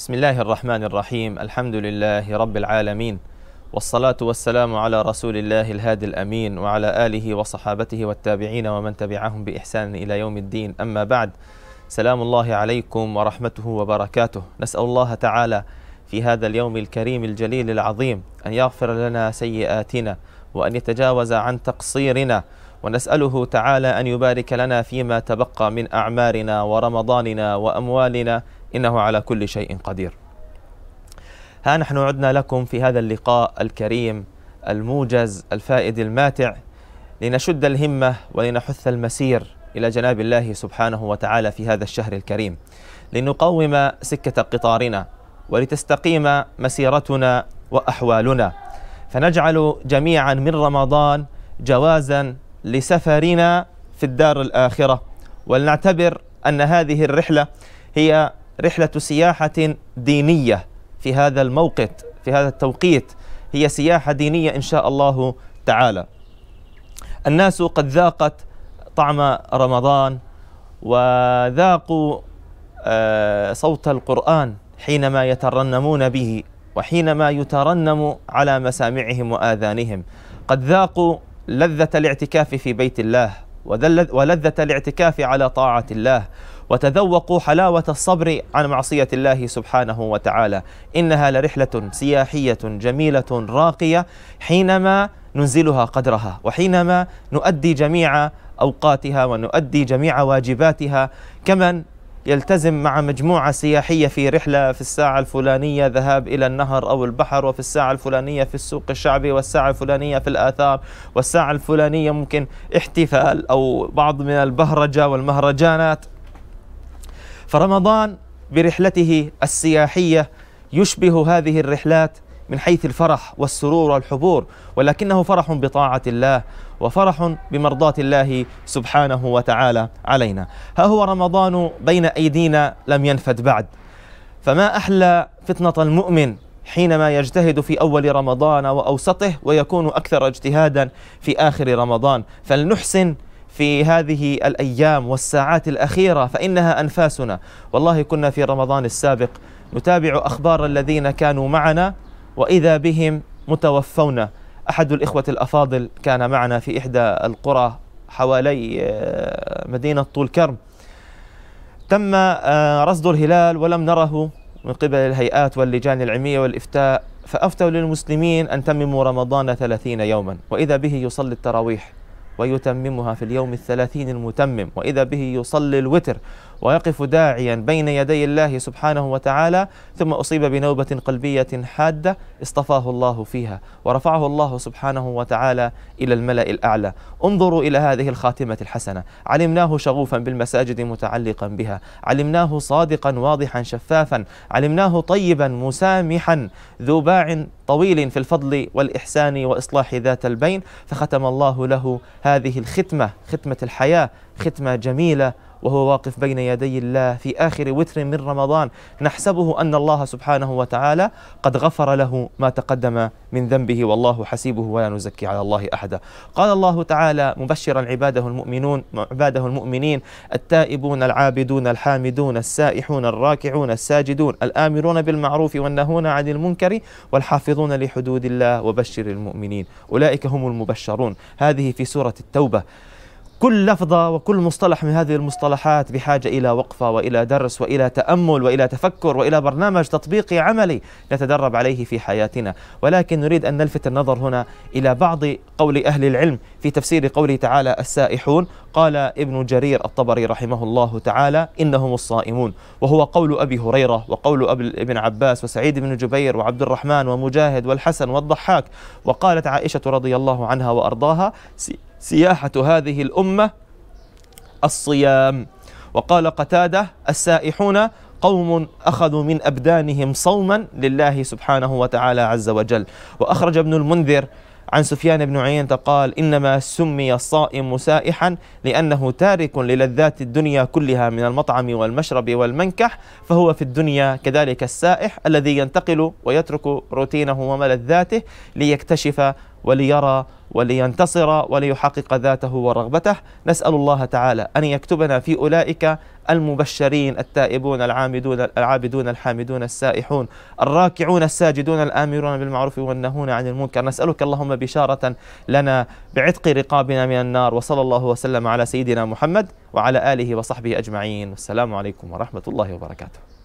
بسم الله الرحمن الرحيم الحمد لله رب العالمين والصلاة والسلام على رسول الله الهادي الأمين وعلى آله وصحابته والتابعين ومن تبعهم بإحسان إلى يوم الدين أما بعد سلام الله عليكم ورحمته وبركاته نسأل الله تعالى في هذا اليوم الكريم الجليل العظيم أن يغفر لنا سيئاتنا وأن يتجاوز عن تقصيرنا ونسأله تعالى أن يبارك لنا فيما تبقى من أعمارنا ورمضاننا وأموالنا إنه على كل شيء قدير ها نحن عدنا لكم في هذا اللقاء الكريم الموجز الفائد الماتع لنشد الهمة ولنحث المسير إلى جناب الله سبحانه وتعالى في هذا الشهر الكريم لنقوم سكة قطارنا ولتستقيم مسيرتنا وأحوالنا فنجعل جميعا من رمضان جوازا لسفرنا في الدار الآخرة ولنعتبر أن هذه الرحلة هي رحلة سياحة دينية في هذا الموقت في هذا التوقيت هي سياحة دينية إن شاء الله تعالى الناس قد ذاقت طعم رمضان وذاقوا آه، صوت القرآن حينما يترنمون به وحينما يترنم على مسامعهم وآذانهم قد ذاقوا لذة الاعتكاف في بيت الله ولذة الاعتكاف على طاعة الله وتذوقوا حلاوة الصبر عن معصية الله سبحانه وتعالى إنها لرحلة سياحية جميلة راقية حينما ننزلها قدرها وحينما نؤدي جميع أوقاتها ونؤدي جميع واجباتها كمن يلتزم مع مجموعة سياحية في رحلة في الساعة الفلانية ذهاب إلى النهر أو البحر وفي الساعة الفلانية في السوق الشعبي والساعة الفلانية في الآثار والساعة الفلانية ممكن احتفال أو بعض من البهرجة والمهرجانات فرمضان برحلته السياحية يشبه هذه الرحلات من حيث الفرح والسرور والحبور ولكنه فرح بطاعة الله وفرح بمرضاة الله سبحانه وتعالى علينا ها هو رمضان بين أيدينا لم ينفد بعد فما أحلى فتنة المؤمن حينما يجتهد في أول رمضان وأوسطه ويكون أكثر اجتهادا في آخر رمضان فلنحسن في هذه الأيام والساعات الأخيرة فإنها أنفاسنا والله كنا في رمضان السابق نتابع أخبار الذين كانوا معنا وإذا بهم متوفون أحد الإخوة الأفاضل كان معنا في إحدى القرى حوالي آه، مدينة طول كرم تم آه، رصد الهلال ولم نره من قبل الهيئات واللجان العلمية والإفتاء فأفتوا للمسلمين أن تمموا رمضان ثلاثين يوما وإذا به يصلي التراويح ويتممها في اليوم الثلاثين المتمم وإذا به يصلي الوتر ويقف داعيا بين يدي الله سبحانه وتعالى ثم أصيب بنوبة قلبية حادة اصطفاه الله فيها ورفعه الله سبحانه وتعالى إلى الملأ الأعلى انظروا إلى هذه الخاتمة الحسنة علمناه شغوفا بالمساجد متعلقا بها علمناه صادقا واضحا شفافا علمناه طيبا مسامحا ذو باع طويل في الفضل والإحسان وإصلاح ذات البين فختم الله له هذه الختمة ختمة الحياة ختمة جميلة وهو واقف بين يدي الله في آخر وتر من رمضان نحسبه أن الله سبحانه وتعالى قد غفر له ما تقدم من ذنبه والله حسيبه ولا نزكي على الله أحدا قال الله تعالى مبشرا عباده المؤمنون عباده المؤمنين التائبون العابدون الحامدون السائحون الراكعون الساجدون الآمرون بالمعروف والنهون عن المنكر والحافظون لحدود الله وبشر المؤمنين أولئك هم المبشرون هذه في سورة التوبة كل لفظة وكل مصطلح من هذه المصطلحات بحاجة إلى وقفة وإلى درس وإلى تأمل وإلى تفكر وإلى برنامج تطبيقي عملي نتدرب عليه في حياتنا ولكن نريد أن نلفت النظر هنا إلى بعض قول أهل العلم في تفسير قوله تعالى السائحون قال ابن جرير الطبري رحمه الله تعالى إنهم الصائمون وهو قول أبي هريرة وقول أبي ابن عباس وسعيد بن جبير وعبد الرحمن ومجاهد والحسن والضحاك وقالت عائشة رضي الله عنها وأرضاها سياحة هذه الأمة الصيام وقال قتادة السائحون قوم أخذوا من أبدانهم صوما لله سبحانه وتعالى عز وجل وأخرج ابن المنذر عن سفيان بن عيينة قال إنما سمي الصائم سائحا لأنه تارك للذات الدنيا كلها من المطعم والمشرب والمنكح فهو في الدنيا كذلك السائح الذي ينتقل ويترك روتينه وملذاته ليكتشف وليرى ولينتصر وليحقق ذاته ورغبته نسأل الله تعالى أن يكتبنا في أولئك المبشرين التائبون العامدون العابدون الحامدون السائحون الراكعون الساجدون الآمرون بالمعروف والنهون عن المنكر نسألك اللهم بشارة لنا بعتق رقابنا من النار وصلى الله وسلم على سيدنا محمد وعلى آله وصحبه أجمعين والسلام عليكم ورحمة الله وبركاته